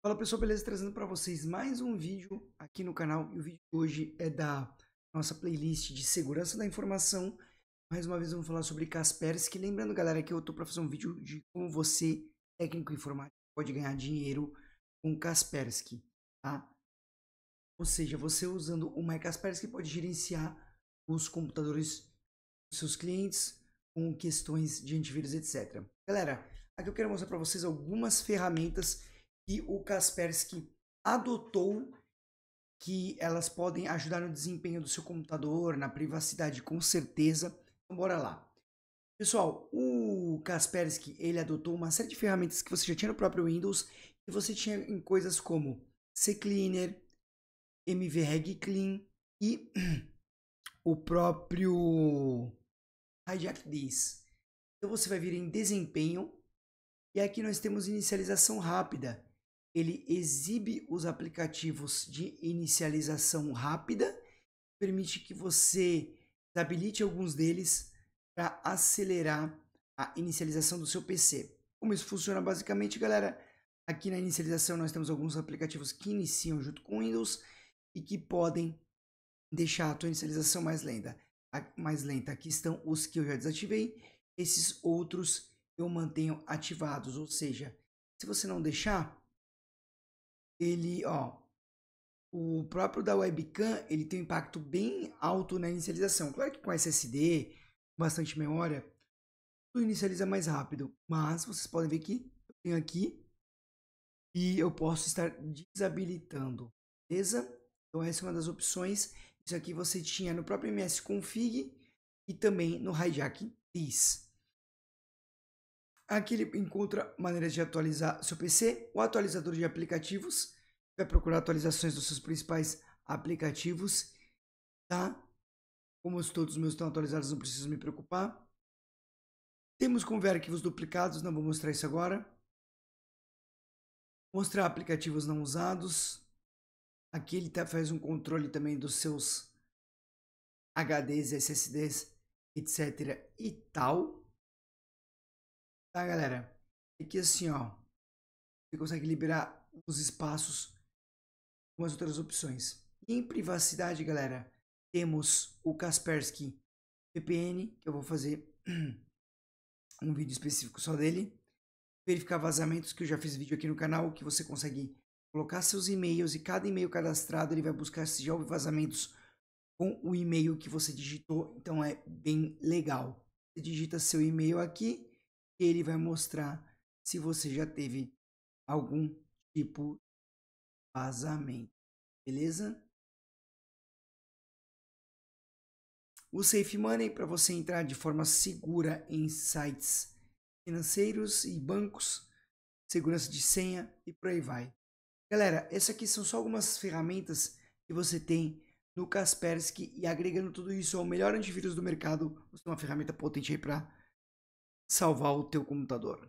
Fala pessoal, beleza? Trazendo para vocês mais um vídeo aqui no canal. E o vídeo de hoje é da nossa playlist de segurança da informação. Mais uma vez vamos falar sobre Kaspersky. Lembrando, galera, que eu tô para fazer um vídeo de como você, técnico informático, pode ganhar dinheiro com Kaspersky, tá? Ou seja, você usando o MyKaspersky pode gerenciar os computadores dos seus clientes com questões de antivírus, etc. Galera, aqui eu quero mostrar para vocês algumas ferramentas e o Kaspersky adotou que elas podem ajudar no desempenho do seu computador, na privacidade, com certeza. Então, bora lá. Pessoal, o Kaspersky ele adotou uma série de ferramentas que você já tinha no próprio Windows e você tinha em coisas como CCleaner, Clean e o próprio Hijack This. Então você vai vir em desempenho e aqui nós temos inicialização rápida ele exibe os aplicativos de inicialização rápida, permite que você habilite alguns deles para acelerar a inicialização do seu PC. Como isso funciona basicamente, galera? Aqui na inicialização nós temos alguns aplicativos que iniciam junto com Windows e que podem deixar a tua inicialização mais lenta. Mais lenta. Aqui estão os que eu já desativei. Esses outros eu mantenho ativados, ou seja, se você não deixar, ele, ó, o próprio da webcam, ele tem um impacto bem alto na inicialização. Claro que com SSD, bastante memória, inicializa mais rápido, mas vocês podem ver que eu tenho aqui e eu posso estar desabilitando, beleza? Então essa é uma das opções. Isso aqui você tinha no próprio MS Config e também no Hijack This. Aqui ele encontra maneiras de atualizar seu PC, o atualizador de aplicativos, vai procurar atualizações dos seus principais aplicativos, tá? Como todos os meus estão atualizados, não preciso me preocupar. Temos como ver arquivos duplicados, não vou mostrar isso agora. Mostrar aplicativos não usados. Aqui ele tá, faz um controle também dos seus HDs, SSDs, etc. e tal tá, galera? Aqui é assim, ó, você consegue liberar os espaços com as outras opções. em privacidade, galera, temos o Kaspersky VPN, que eu vou fazer um vídeo específico só dele. Verificar vazamentos, que eu já fiz vídeo aqui no canal, que você consegue colocar seus e-mails e cada e-mail cadastrado ele vai buscar se já houve vazamentos com o e-mail que você digitou, então é bem legal. Você digita seu e-mail aqui, ele vai mostrar se você já teve algum tipo de vazamento, beleza? O Safe Money para você entrar de forma segura em sites financeiros e bancos, segurança de senha e por aí vai. Galera, essas aqui são só algumas ferramentas que você tem no Kaspersky e agregando tudo isso ao melhor antivírus do mercado, você tem uma ferramenta potente aí para salvar o teu computador.